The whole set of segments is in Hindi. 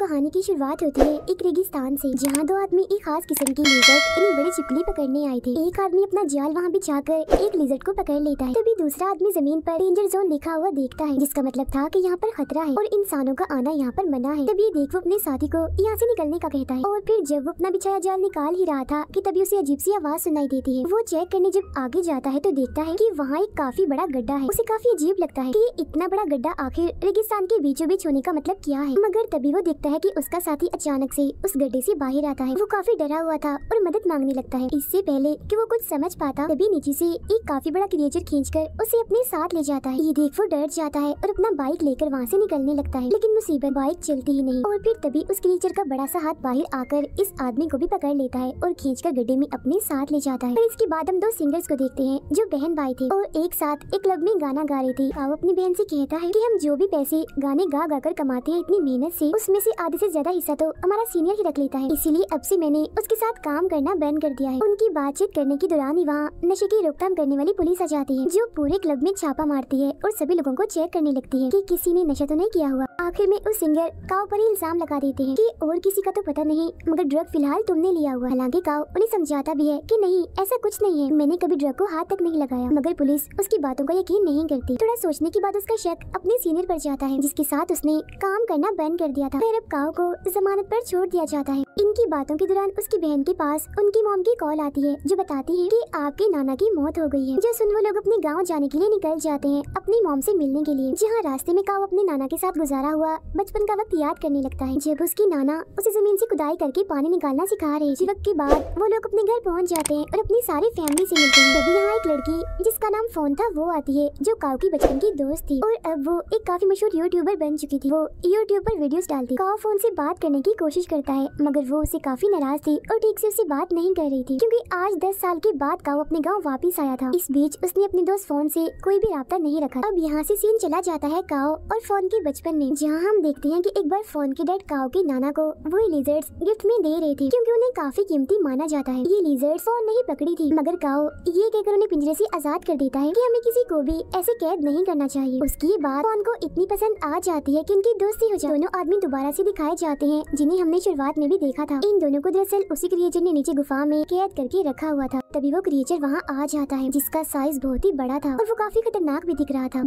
कहानी की शुरुआत होती है एक रेगिस्तान से जहाँ दो आदमी एक खास किस्म की लिजर्ट यानी बड़ी चिपली पकड़ने आए थे एक आदमी अपना जाल वहाँ बिछाकर एक लिजर्ट को पकड़ लेता है तभी दूसरा आदमी जमीन पर डेंजर जोन लिखा हुआ देखता है जिसका मतलब था कि यहाँ पर खतरा है और इंसानों का आना यहाँ पर मना है तभी देख वो अपने साथी को यहाँ ऐसी निकलने का कहता है और फिर जब वो अपना बिछाया जाल निकाल ही रहा था की तभी उसे अजीब सी आवाज सुनाई देती है वो चेक करने जब आगे जाता है तो देखता है की वहाँ एक काफी बड़ा गड्ढा है उसे काफी अजीब लगता है की इतना बड़ा गड्ढा आखिर रेगिस्तान के बीचों बीच होने का मतलब क्या है मगर तभी वो देखता लगता है कि उसका साथी अचानक से उस गड्ढे से बाहर आता है वो काफी डरा हुआ था और मदद मांगने लगता है इससे पहले कि वो कुछ समझ पाता तभी नीचे से एक काफी बड़ा क्रिएचर खींचकर उसे अपने साथ ले जाता है ये देख वो डर जाता है और अपना बाइक लेकर वहाँ से निकलने लगता है लेकिन मुसीबत बाइक चलती ही नहीं और फिर तभी उस क्रिएचर का बड़ा सा हाथ बाहर आकर इस आदमी को भी पकड़ लेता है और खींच कर गड्ढे में अपने साथ ले जाता है और इसके बाद हम दो सिंगर्स को देखते हैं जो बहन भाई थे और एक साथ एक क्लब में गाना गा रहे थे वो अपनी बहन से कहता है कि हम जो भी पैसे गाने गा गा कर कमाते हैं इतनी मेहनत से उसमें से आधे से ज्यादा हिस्सा तो हमारा सीनियर ही रख लेता है इसीलिए अब से मैंने उसके साथ काम करना बंद कर दिया है उनकी बातचीत करने के दौरान ही वहाँ नशे की रोकथाम करने वाली पुलिस आ जाती है जो पूरे क्लब में छापा मारती है और सभी लोगों को चेक करने लगती है कि किसी ने नशा तो नहीं किया हुआ आखिर में उस सिंगर काव पर ही इल्जाम लगा देते हैं कि और किसी का तो पता नहीं मगर ड्रग फिलहाल तुमने लिया हुआ हालांकि काव उन्हें समझाता भी है कि नहीं ऐसा कुछ नहीं है मैंने कभी ड्रग को हाथ तक नहीं लगाया मगर पुलिस उसकी बातों का यकीन नहीं करती थोड़ा सोचने के बाद उसका शक अपने सीनियर पर जाता है जिसके साथ उसने काम करना बंद कर दिया था अब काव को जमानत पर छोड़ दिया जाता है इनकी बातों के दौरान उसकी बहन के पास उनकी मोम की कॉल आती है जो बताती है कि आपके नाना की मौत हो गई है जो सुन वो लोग अपने गाँव जाने के लिए निकल जाते हैं अपनी मोम से मिलने के लिए जहाँ रास्ते में काव अपने नाना के साथ गुजारा हुआ बचपन का वक्त याद करने लगता है जब उसकी नाना उसे जमीन से खुदाई करके पानी निकालना सिखा रहे इसी वक्त के बाद वो लोग अपने घर पहुँच जाते हैं और अपनी सारी फैमिली ऐसी मिलते हैं तभी यहाँ एक लड़की जिसका नाम फोन था वो आती है जो काउ की बचपन की दोस्त थी और अब वो एक काफी मशहूर यूट्यूबर बन चुकी थी वो यूट्यूब आरोप वीडियो डालती कहा फोन से बात करने की कोशिश करता है मगर वो उसे काफी नाराज थी और ठीक से उसे बात नहीं कर रही थी क्योंकि आज दस साल के बाद का वो अपने गाँव वापिस आया था इस बीच उसने अपने दोस्त फोन से कोई भी रहा नहीं रखा अब यहाँ से सीन चला जाता है काओ और फोन के बचपन में जहाँ हम देखते हैं की एक बार फोन के डेड काओ के नाना को वो लीजर्ट गिफ्ट में दे रहे थे क्यूँकी उन्हें काफी कीमती माना जाता है ये लीजर्ट फोन नहीं पकड़ी थी मगर काओ ये कहकर उन्हें पिंजरे ऐसी आजाद कर देता है की हमें किसी को भी ऐसे कैद नहीं करना चाहिए उसकी बात फोन को इतनी पसंद आ जाती है की उनकी दोस्ती हो जाए दोनों आदमी दोबारा ऐसे दिखाए जाते हैं जिन्हें हमने शुरुआत में भी देखा था इन दोनों को दरअसल उसी क्रिएचर ने नीचे गुफा में कैद करके रखा हुआ था तभी वो क्रिएचर वहाँ आ जाता है जिसका साइज बहुत ही बड़ा था और वो काफी खतरनाक भी दिख रहा था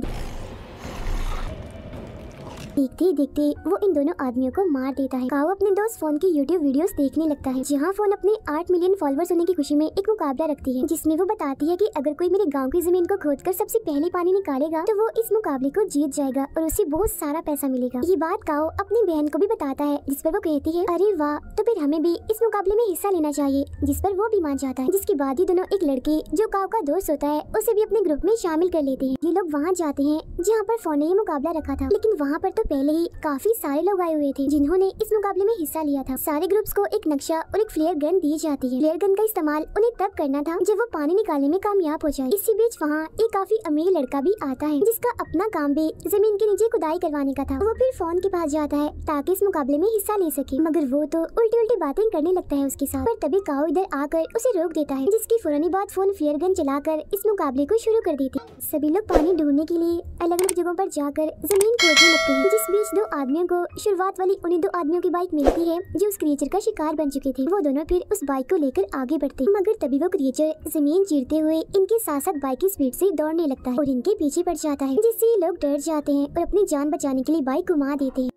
देखते ही देखते वो इन दोनों आदमियों को मार देता है काओ अपने दोस्त फोन की यूट्यूब वीडियो देखने लगता है जहाँ फोन अपने आठ मिलियन फॉलोअर्स होने की खुशी में एक मुकाबला रखती है जिसमे वो बताती है की अगर कोई मेरे गाँव की जमीन को खोद कर सबसे पहले पानी निकालेगा तो वो इस मुकाबले को जीत जाएगा और उसे बहुत सारा पैसा मिलेगा ये बात काओ अपनी बहन को भी बताता है जिस पर वो कहती है अरे वाह तो फिर हमें भी इस मुकाबले में हिस्सा लेना चाहिए जिस पर वो भी मान जाता है जिसके बाद ही दोनों एक लड़के जो काओ का दोस्त होता है उसे भी अपने ग्रुप में शामिल कर लेते हैं ये लोग वहाँ जाते हैं जहाँ पर फोन ने ये मुकाबला रखा था लेकिन वहाँ पर तो तो पहले ही काफी सारे लोग आए हुए थे जिन्होंने इस मुकाबले में हिस्सा लिया था सारे ग्रुप्स को एक नक्शा और एक फ्लेयर गन दी जाती है फ्लेयर गन का इस्तेमाल उन्हें तब करना था जब वो पानी निकालने में कामयाब हो जाए इसी बीच वहाँ एक काफी अमीर लड़का भी आता है जिसका अपना काम भी जमीन के नीचे खुदाई करवाने का था वो फिर फोन के पास जाता है ताकि इस मुकाबले में हिस्सा ले सके मगर वो तो उल्टी उल्टी बातें करने लगता है उसके साथ पर तभी काओ इधर आकर उसे रोक देता है जिसकी फुरानी बात फोन फ्लेयर गन चलाकर इस मुकाबले को शुरू कर देती सभी लोग पानी ढूंढने के लिए अलग अलग जगहों पर जाकर जमीन खोदने लगते हैं जिस बीच दो आदमियों को शुरुआत वाली उन्हीं दो आदमियों की बाइक मिलती है जो उस क्रिएचर का शिकार बन चुके थे वो दोनों फिर उस बाइक को लेकर आगे बढ़ते मगर तभी वो क्रिएचर जमीन चीरते हुए इनके साथ साथ बाइक की स्पीड से दौड़ने लगता है और इनके पीछे पड़ जाता है जिससे लोग डर जाते हैं और अपनी जान बचाने के लिए बाइक घुमा देते हैं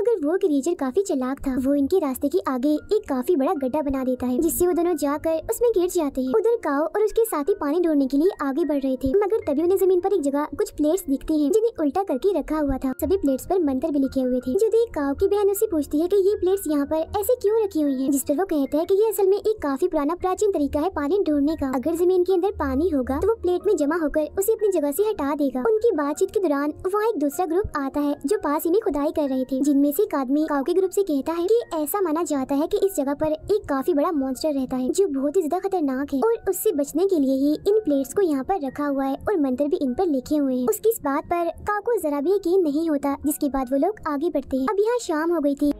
मगर वो क्रीचर काफी चलाक था वो इनके रास्ते के आगे एक काफी बड़ा गड्ढा बना देता है जिससे वो दोनों जाकर उसमें गिर जाते हैं उधर काओ और उसके साथी पानी ढूंढने के लिए आगे बढ़ रहे थे मगर तभी उन्हें जमीन पर एक जगह कुछ प्लेट्स दिखते हैं जिन्हें उल्टा करके रखा हुआ था सभी प्लेट्स पर मंत्र भी लिखे हुए थे जो देख काओ की बहन उसे पूछती है की ये प्लेट्स यहाँ पर ऐसे क्यों रखी हुई है जिस पर वो कहते है की ये असल में एक काफी पुराना प्राचीन तरीका है पानी ढूंढने का अगर जमीन के अंदर पानी होगा तो वो प्लेट में जमा होकर उसे अपनी जगह ऐसी हटा देगा उनकी बातचीत के दौरान वहाँ एक दूसरा ग्रुप आता है जो पास इन्हें खुदाई कर रहे थे जिनमें एक आदमी काउके ग्रुप से कहता है कि ऐसा माना जाता है कि इस जगह पर एक काफी बड़ा मॉन्स्टर रहता है जो बहुत ही ज्यादा खतरनाक है और उससे बचने के लिए ही इन प्लेट्स को यहाँ पर रखा हुआ है और मंत्र भी इन पर लिखे हुए हैं उसकी इस बात पर काको जरा भी यकीन नहीं होता जिसके बाद वो लोग आगे बढ़ते हैं अब यहाँ शाम हो गई थी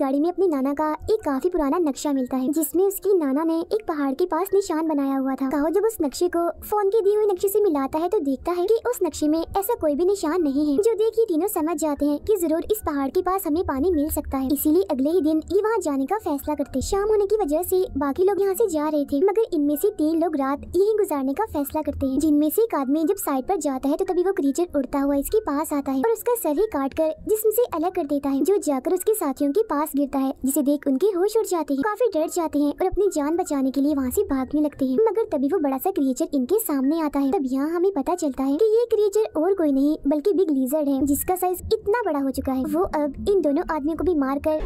गाड़ी में अपने नाना का एक काफी पुराना नक्शा मिलता है जिसमें उसकी नाना ने एक पहाड़ के पास निशान बनाया हुआ था काओ जब उस नक्शे को फोन के दिए हुए नक्शे से मिलाता है तो देखता है कि उस नक्शे में ऐसा कोई भी निशान नहीं है जो देख ये तीनों समझ जाते हैं कि जरूर इस पहाड़ के पास हमें पानी मिल सकता है इसीलिए अगले ही दिन ये वहाँ जाने का फैसला करते शाम होने की वजह से बाकी लोग यहाँ से जा रहे थे मगर इनमें से तीन लोग रात यही गुजारने का फैसला करते हैं जिनमें से एक आदमी जब साइड पर जाता है तो तभी वो क्रीचर उड़ता हुआ इसके पास आता है और उसका सर ही काट कर जिसम से अलग कर देता है जो जाकर उसके साथियों के पास गिरता है जिसे देख उनके होश उड़ जाते हैं काफी डर जाते हैं और अपनी जान बचाने के लिए वहाँ से भागने लगते हैं मगर तभी वो बड़ा सा क्रिएचर इनके सामने आता है तब यहाँ हमें पता चलता है कि ये क्रिएचर और कोई नहीं बल्कि बिग लीजर्ड है जिसका साइज इतना बड़ा हो चुका है वो अब इन दोनों आदमियों को भी मार कर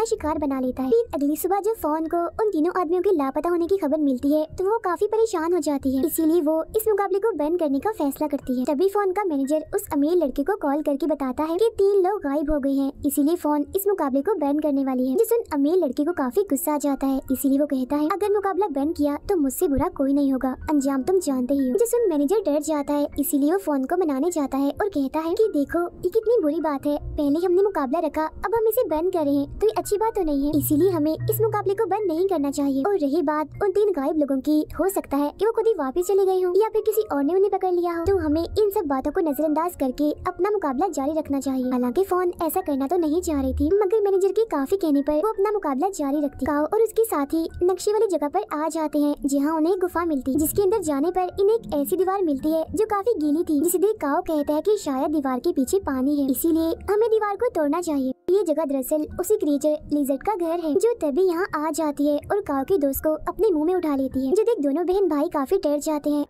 अपना शिकार बना लेता है अगली सुबह जब फोन को उन तीनों आदमियों के लापता होने की खबर मिलती है तो वो काफी परेशान हो जाती है इसीलिए वो इस मुकाबले को बैन करने का फैसला करती है तभी फोन का मैनेजर उस अमीर लड़के को कॉल करके बताता है की तीन लोग गायब हो गए हैं इसीलिए फोन इस मुकाबले को बैन करने वाली है जिस उन अमीर लड़के को काफी गुस्सा आ जाता है इसीलिए वो कहता है अगर मुकाबला बैन किया तो मुझसे बुरा कोई नहीं होगा अंजाम तुम जानते ही हो जिस उन मैनेजर डर जाता है इसीलिए वो फोन को मनाने जाता है और कहता है की देखो ये कितनी बुरी बात है पहले हमने मुकाबला रखा अब हम इसे बैन कर रहे हैं तो ये अच्छी बात तो नहीं है इसीलिए हमें इस मुकाबले को बंद नहीं करना चाहिए और रही बात उन तीन गायब लोगों की हो सकता है कि वो खुद ही वापस चले गए हों या फिर किसी और ने उन्हें पकड़ लिया हो तो हमें इन सब बातों को नजरअंदाज करके अपना मुकाबला जारी रखना चाहिए हालांकि फोन ऐसा करना तो नहीं चाह रही थी मगर मैनेजर के काफी कहने पर वो अपना मुकाबला जारी रखती गाँव और उसके साथी नक्शे वाली जगह पर आ जाते हैं जहाँ उन्हें गुफा मिलती जिसके अंदर जाने पर इन्हें एक ऐसी दीवार मिलती है जो काफी गीली थी जिसे देख काओ कहता है की शायद दीवार के पीछे पानी है इसीलिए हमें दीवार को तोड़ना चाहिए ये जगह दरअसल उसी क्रीचर लिजर्ट का घर है जो तभी यहाँ आ जाती है और काव के दोस्त को अपने मुँह में उठा लेती है जो देख दोनों बहन भाई काफी डर जाते हैं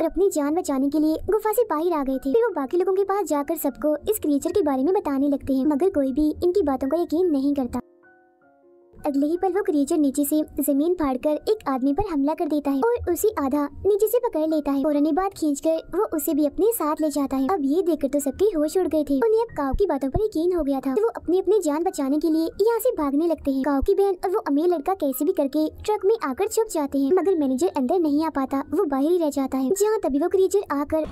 और अपनी जान बचाने के लिए गुफा से बाहर आ गए थे फिर वो बाकी लोगों के पास जाकर सबको इस क्रिएचर के बारे में बताने लगते हैं मगर कोई भी इनकी बातों का यकीन नहीं करता अगले ही पल वो क्रिएचर नीचे से जमीन फाड़कर एक आदमी पर हमला कर देता है और उसे आधा नीचे से पकड़ लेता है और खींच कर वो उसे भी अपने साथ ले जाता है अब ये देखकर तो सबके होश उड़ गए थे उन्हें अब काव की बातों पर यकीन हो गया था तो वो अपनी अपनी जान बचाने के लिए यहाँ ऐसी भागने लगते है काव की बहन और वो अमीर लड़का कैसे भी करके ट्रक में आकर छुप जाते हैं मगर मैनेजर अंदर नहीं आ पाता वो बाहर ही रह जाता है जहाँ तभी वो क्रिएचर आकर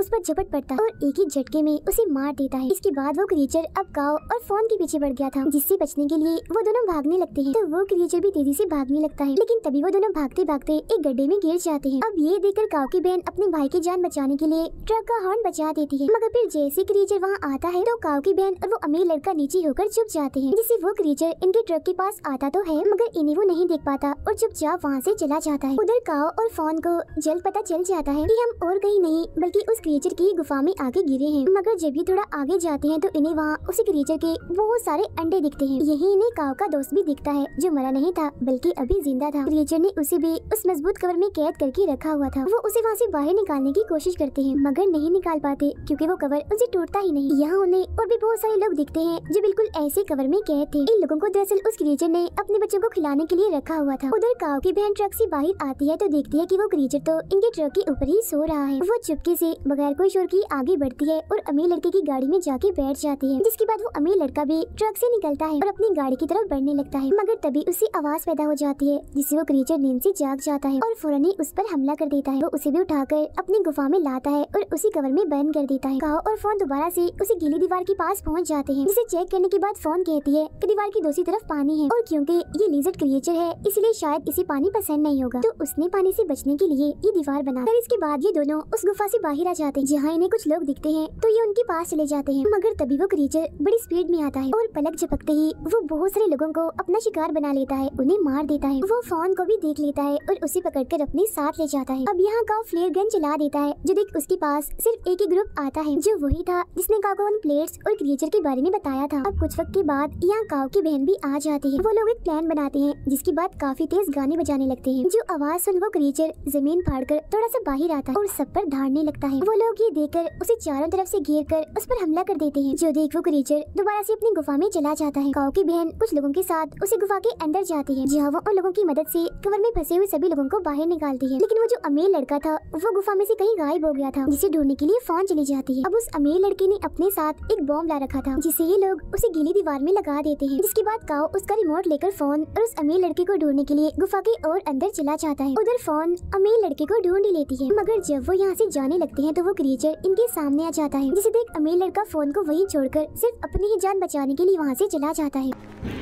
उस पर झपट पड़ता और एक ही झटके में उसे मार देता है इसके बाद वो क्रिएचर अब गाँव और फोन के पीछे पड़ गया था जिससे बचने के लिए वो दोनों भागने लगते हैं तो वो क्रिएचर भी तेजी से भागने लगता है लेकिन तभी वो दोनों भागते भागते एक गड्ढे में गिर जाते हैं अब ये देखकर गाँव की बहन अपने भाई की जान बचाने के लिए ट्रक का हॉर्न बचा देती है मगर फिर जैसे क्रिएचर वहाँ आता है तो गाँव की बहन और वो अमीर लड़का नीचे होकर छुप जाते हैं जिससे वो क्रिएचर इनके ट्रक के पास आता तो है मगर इन्हें वो नहीं देख पाता और चुपचाप वहाँ ऐसी चला जाता है उधर काओ और फोन को जल्द पता चल जाता है की हम और कहीं नहीं बल्कि उस क्रिएचर की गुफा में आगे गिरे हैं मगर जब ये थोड़ा आगे जाते हैं तो इन्हें वहाँ उसी क्रिएचर के बहुत सारे अंडे दिखते हैं यही इन्हें काव का दोस्त भी दिखता है जो मरा नहीं था बल्कि अभी जिंदा था क्रिएचर ने उसे भी उस मजबूत कवर में कैद करके रखा हुआ था वो उसे वहाँ से बाहर निकालने की कोशिश करते हैं मगर नहीं निकाल पाते क्योंकि वो कवर उसे टूटता ही नहीं यहाँ उन्हें और भी बहुत सारे लोग दिखते हैं जो बिल्कुल ऐसे कवर में कैद थे इन लोगों को दरअसल उस क्रिएचर ने अपने बच्चों को खिलाने के लिए रखा हुआ था उधर काव की बहन ट्रक से बाहर आती है तो देखती है कि वो क्रिएचर तो इनके ट्रक के ऊपर ही सो रहा है वो चुपके से बगैर कोई शोर की आगे बढ़ती है और अमीर लड़के की गाड़ी में जाके बैठ जाती है जिसके बाद वो अमीर लड़का भी ट्रक से निकलता है और अपनी गाड़ी की तरफ बढ़ने लगता है मगर तभी उससे आवाज पैदा हो जाती है जिससे वो क्रीचर नींद से जाग जाता है और फौरन ही उस पर हमला कर देता है वो उसे भी उठाकर अपनी गुफा में लाता है और उसी कवर में बंद कर देता है और फोन दोबारा से उसी गीली दीवार के पास पहुँच जाते हैं जिसे चेक करने के बाद फोन कहती है की दीवार की दूसरी तरफ पानी है और क्योंकि ये लीजर क्रिएचर है इसलिए शायद इसे पानी पसंद नहीं होगा तो उसने पानी से बचने के लिए ये दीवार बना इसके बाद ये दोनों उस गुफा से बाहर आ जाते जाते हैं जहाँ इन्हें कुछ लोग दिखते हैं तो ये उनके पास चले जाते हैं मगर तभी वो क्रीचर बड़ी स्पीड में आता है और पलक झपकते ही वो बहुत सारे लोगों को अपना शिकार बना लेता है उन्हें मार देता है वो फोन को भी देख लेता है और उसे पकड़ कर अपने साथ ले जाता है अब यहाँ का फ्लेयर गन चला देता है जो देख उसके पास सिर्फ एक ही ग्रुप आता है जो वही था जिसने का को उन प्लेट्स और क्रिएचर के बारे में बताया था अब कुछ वक्त के बाद यहाँ काव की बहन भी आ जाती है वो लोग एक प्लान बनाते हैं जिसके बाद काफी तेज गाने बजाने लगते हैं जो आवाज सुन वो क्रिएचर जमीन फाड़ कर थोड़ा सा बाहर आता है और सब पर धाड़ने लगता है वो लोग ये कर उसे चारों तरफ से घेर कर उस पर हमला कर देते हैं जो देख वो क्रीचर दोबारा से अपनी गुफा में चला जाता है गाँव की बहन कुछ लोगों के साथ उसे गुफा के अंदर जाती है जहाँ वो उन लोगों की मदद ऐसी कवर में फंसे हुए सभी लोगों को बाहर निकालती है लेकिन वो जो अमीर लड़का था वो गुफा में ऐसी कहीं गायब हो गया था जिसे ढूंढने के लिए फोन चली जाती है अब उस अमीर लड़के ने अपने साथ एक बॉम्ब ला रखा था जिसे ये लोग उसे गीली दीवार में लगा देते हैं जिसके बाद काओ उसका रिमोट लेकर फोन और उस अमीर लड़के को ढूंढने के लिए गुफा के और अंदर चला जाता है उधर फोन अमीर लड़के को ढूंढ ही लेती है मगर जब वो यहाँ से जाने लगते हैं तो तो वो क्रिएचर इनके सामने आ जाता है जिसे देख अमीर लड़का फोन को वहीं छोड़कर सिर्फ अपनी ही जान बचाने के लिए वहाँ से चला जाता है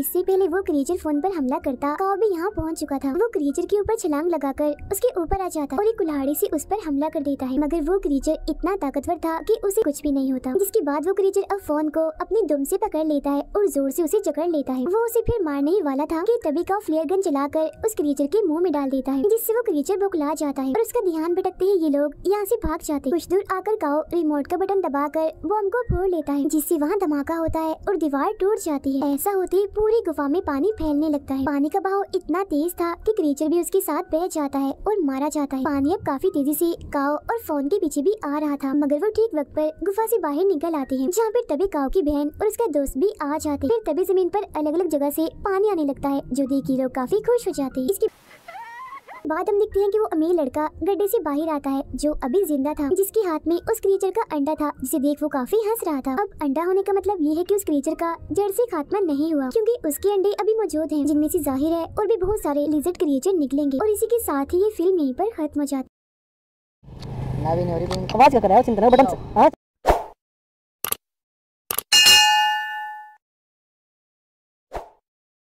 इससे पहले वो क्रिएचर फोन पर हमला करता काओ भी यहाँ पहुँच चुका था वो क्रिएचर के ऊपर छलांग लगाकर उसके ऊपर आ जाता और एक कुल्हाड़ी से उस पर हमला कर देता है मगर वो क्रिएचर इतना ताकतवर था कि उसे कुछ भी नहीं होता जिसके बाद वो क्रिएचर अब फोन को अपनी दुम से पकड़ लेता है और जोर से उसे जकड़ लेता है वो उसे फिर मारने ही वाला था तभी का फ्लेयर गन चलाकर उस क्रिएचर के मुँह में डाल देता है जिससे वो क्रिएचर बुकला जाता है और उसका ध्यान भटकते ही ये लोग यहाँ ऐसी भाग जाते कुछ दूर आकर काओ रिमोट का बटन दबाकर बॉम्ब को फोड़ लेता है जिससे वहाँ धमाका होता है और दीवार टूट जाती है ऐसा होते ही पूरी पूरी गुफा में पानी फैलने लगता है पानी का बहाव इतना तेज था कि क्रीचर भी उसके साथ बह जाता है और मारा जाता है पानी अब काफी तेजी से काओ और फोन के पीछे भी आ रहा था मगर वो ठीक वक्त पर गुफा से बाहर निकल आते हैं जहाँ पर तभी काओ की बहन और उसका दोस्त भी आ जाते हैं फिर तभी जमीन पर अलग अलग जगह से पानी आने लगता है जो देखी लोग काफी खुश हो जाते हैं इसकी बाद हम देखते हैं कि वो अमीर लड़का गड्ढे से बाहर आता है जो अभी जिंदा था जिसके हाथ में उस क्रीचर का अंडा था जिसे देख वो काफी हंस रहा था अब अंडा होने का मतलब ये है कि उस क्रीचर का जड़ से खात्मा नहीं हुआ क्योंकि उसके अंडे अभी मौजूद हैं जिनमें से जाहिर है और भी बहुत सारे लिजर्ड क्रिएचर निकलेंगे और इसी के साथ ही ये फिल्म यहीं पर खत्म हो जाती है